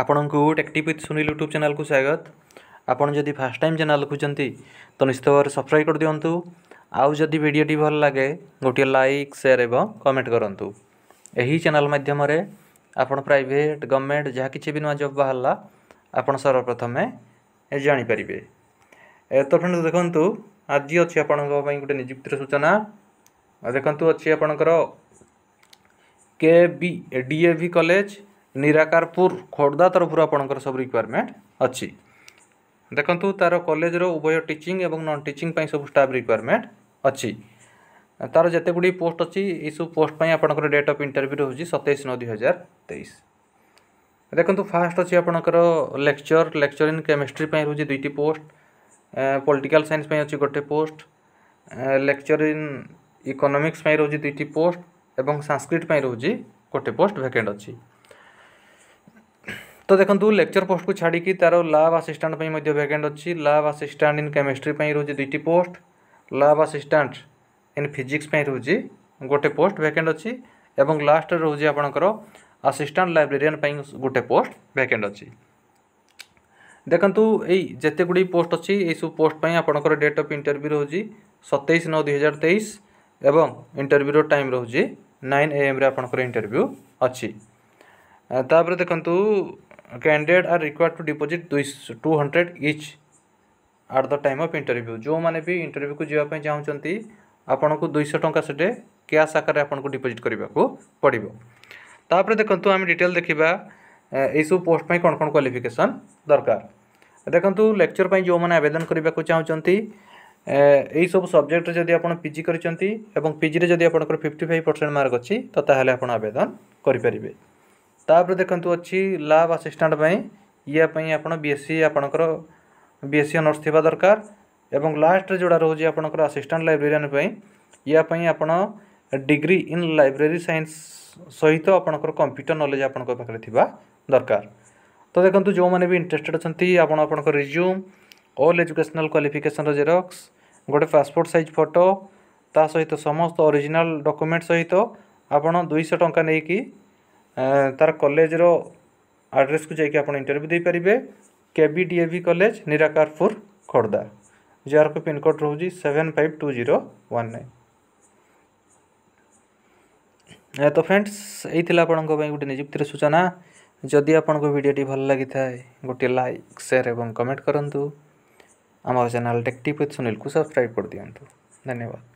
ଆପଣଙ୍କୁ ଟେକ୍ଟିଭ୍ with Sunil YouTube ଚ୍ୟାନେଲ୍କୁ ସ୍ୱାଗତ ଆପଣ ଯଦି ଫାର୍ଷ୍ଟ ଟାଇମ୍ ଚ୍ୟାନେଲ୍ ଦେଖୁଛନ୍ତି ତ ନିଶ୍ଚିତ ଭାବରେ ସବସ୍କ୍ରାଇବ୍ କରିଦିଅନ୍ତୁ ଆଉ ଯଦି ଭିଡ଼ିଓଟି ଭଲ ଲାଗେ ଗୋଟିଏ ଲାଇକ୍ ସେୟାର୍ ଏବଂ କମେଣ୍ଟ କରନ୍ତୁ ଏହି ଚ୍ୟାନେଲ୍ ମାଧ୍ୟମରେ ଆପଣ ପ୍ରାଇଭେଟ୍ ଗଭର୍ଣ୍ଣମେଣ୍ଟ ଯାହା କିଛି ବି ନୂଆ ଜବ୍ ବାହାରିଲା ଆପଣ ସର୍ବପ୍ରଥମେ ଜାଣିପାରିବେ ତ ଫ୍ରେଣ୍ଡ ଦେଖନ୍ତୁ ଆଜି ଅଛି ଆପଣଙ୍କ ପାଇଁ ଗୋଟେ ନିଯୁକ୍ତିର ସୂଚନା ଦେଖନ୍ତୁ ଅଛି ଆପଣଙ୍କର K B D A V college Nirakarpur Khordha ତରଫରୁ ଆପଣଙ୍କର ସବୁ ରିକ୍ୱାରମେଣ୍ଟ ଅଛି ଦେଖନ୍ତୁ ତା'ର କଲେଜର ଉଭୟ ଟିଚିଂ ଏବଂ ନନ୍ ଟିଚିଂ ପାଇଁ ସବୁ ଷ୍ଟାଫ୍ ରିକ୍ୱାରମେଣ୍ଟ ଅଛି ତା'ର ଯେତେ ଗୁଡ଼ିଏ ପୋଷ୍ଟ ଅଛି ଏଇସବୁ ପୋଷ୍ଟ ପାଇଁ ଆପଣଙ୍କର ଡେଟ୍ ଅଫ୍ ଇଣ୍ଟରଭ୍ୟୁ ରହୁଛି ସତେଇଶ ନଅ ଦୁଇ ହଜାର ତେଇଶ ଦେଖନ୍ତୁ ଫାର୍ଷ୍ଟ ଅଛି ଆପଣଙ୍କର ଲେକ୍ଚର ଲେକ୍ଚର ଇନ୍ କେମିଷ୍ଟ୍ରି ପାଇଁ ରହୁଛି ଦୁଇଟି ପୋଷ୍ଟ ପଲିଟିକାଲ୍ ସାଇନ୍ସ ପାଇଁ ଅଛି ଗୋଟେ ପୋଷ୍ଟ ଲେକ୍ଚର ଇନ୍ ଇକୋନୋମିକ୍ସ ପାଇଁ ରହୁଛି ଦୁଇଟି ପୋଷ୍ଟ ଏବଂ ସାଂସ୍କ୍ରିଟ ପାଇଁ ରହୁଛି ଗୋଟେ ପୋଷ୍ଟ ଭ୍ୟାକେଣ୍ଟ ଅଛି ତ ଦେଖନ୍ତୁ ଲେକ୍ଚର ପୋଷ୍ଟକୁ ଛାଡ଼ିକି ତା'ର ଲାବ୍ ଆସିଷ୍ଟାଣ୍ଟ ପାଇଁ ମଧ୍ୟ ଭ୍ୟାକେଣ୍ଟ ଅଛି ଲାବ୍ ଆସିଷ୍ଟାଣ୍ଟ ଇନ୍ କେମିଷ୍ଟ୍ରି ପାଇଁ ରହୁଛି ଦୁଇଟି post lab assistant in physics ପାଇଁ ରହୁଛି ଗୋଟେ ପୋଷ୍ଟ ଭ୍ୟାକେଣ୍ଟ ଅଛି ଏବଂ ଲାଷ୍ଟରେ ରହୁଛି ଆପଣଙ୍କର ଆସିଷ୍ଟାଣ୍ଟ ଲାଇବ୍ରେରିଆନ୍ ପାଇଁ ଗୋଟେ ପୋଷ୍ଟ ଭ୍ୟାକେଣ୍ଟ ଅଛି ଦେଖନ୍ତୁ ଏଇ ଯେତେ ଗୁଡ଼ିଏ ପୋଷ୍ଟ ଅଛି ଏଇସବୁ ପୋଷ୍ଟ ପାଇଁ ଆପଣଙ୍କର ଡେଟ୍ ଅଫ୍ ଇଣ୍ଟରଭ୍ୟୁ ରହୁଛି ସତେଇଶ ନଅ ଦୁଇହଜାର ତେଇଶ ଏବଂ ଇଣ୍ଟରଭ୍ୟୁର ଟାଇମ୍ ରହୁଛି ନାଇନ୍ ଏଏମ୍ରେ ଆପଣଙ୍କର ଇଣ୍ଟରଭ୍ୟୁ ଅଛି ତାପରେ ଦେଖନ୍ତୁ candidate are required to deposit two hundred each at the time of interview ଯେଉଁମାନେ ବି ଇଣ୍ଟରଭ୍ୟୁକୁ ଯିବା ପାଇଁ ଚାହୁଁଛନ୍ତି ଆପଣଙ୍କୁ ଦୁଇଶହ ଟଙ୍କା ସେଠି କ୍ୟାସ୍ ଆକାରରେ ଆପଣଙ୍କୁ ଡିପୋଜିଟ୍ କରିବାକୁ ପଡ଼ିବ ତାପରେ ଦେଖନ୍ତୁ ଆମେ ଡିଟେଲ୍ ଦେଖିବା ଏଇସବୁ ପୋଷ୍ଟ ପାଇଁ କ'ଣ କ'ଣ କ୍ୱାଲିଫିକେସନ୍ ଦରକାର ଦେଖନ୍ତୁ ଲେକ୍ଚର୍ ପାଇଁ ଯେଉଁମାନେ ଆବେଦନ କରିବାକୁ ଚାହୁଁଛନ୍ତି ଏଇସବୁ ସବଜେକ୍ଟରେ ଯଦି ଆପଣ ପିଜି କରିଛନ୍ତି ଏବଂ ପିଜିରେ ଯଦି ଆପଣଙ୍କର ଫିଫ୍ଟି ଫାଇଭ୍ ପରସେଣ୍ଟ ମାର୍କ ଅଛି ତ ତାହେଲେ ଆପଣ ଆବେଦନ କରିପାରିବେ ତାପରେ ଦେଖନ୍ତୁ ଅଛି ଲାବ୍ ଆସିଷ୍ଟାଣ୍ଟ ପାଇଁ ୟା ପାଇଁ ଆପଣ ବି ଏସ୍ ସି ଆପଣଙ୍କର ବି ଏସ୍ ସି ଅନର୍ସ ଥିବା ଦରକାର ଏବଂ ଲାଷ୍ଟରେ ଯେଉଁଟା ରହୁଛି ଆପଣଙ୍କର ଆସିଷ୍ଟାଣ୍ଟ ଲାଇବ୍ରେରିଆନ୍ ପାଇଁ ୟା ପାଇଁ ଆପଣ ଡିଗ୍ରୀ ଇନ୍ ଲାଇବ୍ରେରୀ ସାଇନ୍ସ ସହିତ ଆପଣଙ୍କର କମ୍ପ୍ୟୁଟର ନଲେଜ୍ ଆପଣଙ୍କ ପାଖରେ ଥିବା ଦରକାର ତ ଦେଖନ୍ତୁ ଯେଉଁମାନେ ବି ଇଣ୍ଟରେଷ୍ଟେଡ୍ ଅଛନ୍ତି ଆପଣ ଆପଣଙ୍କ ରିଜ୍ୟୁମ୍ ଅଲ୍ ଏଜୁକେସନାଲ୍ କ୍ୱାଲିଫିକେସନ୍ର ଜେରକ୍ସ ଗୋଟେ ପାସପୋର୍ଟ ସାଇଜ୍ ଫଟୋ ତା ସହିତ ସମସ୍ତ ଅରିଜିନାଲ୍ ଡକୁମେଣ୍ଟ ସହିତ ଆପଣ ଦୁଇଶହ ଟଙ୍କା ନେଇକି तार कलेज आड्रेस को जैक आपटरव्यू दे पारे के बी डीए ए कलेज निराकारपुर खोर्धा जे पिनकोड रोज seven five two zero one nine तो फ्रेंड्स यही आपण गोटे निजुक्ति सूचना जदि आपन को भल लगी था गोटे लाइक सेयार और कमेंट करूँ आम चेल टेक्टिव विथ सुनील को सब्सक्राइब कर दिंतु धन्यवाद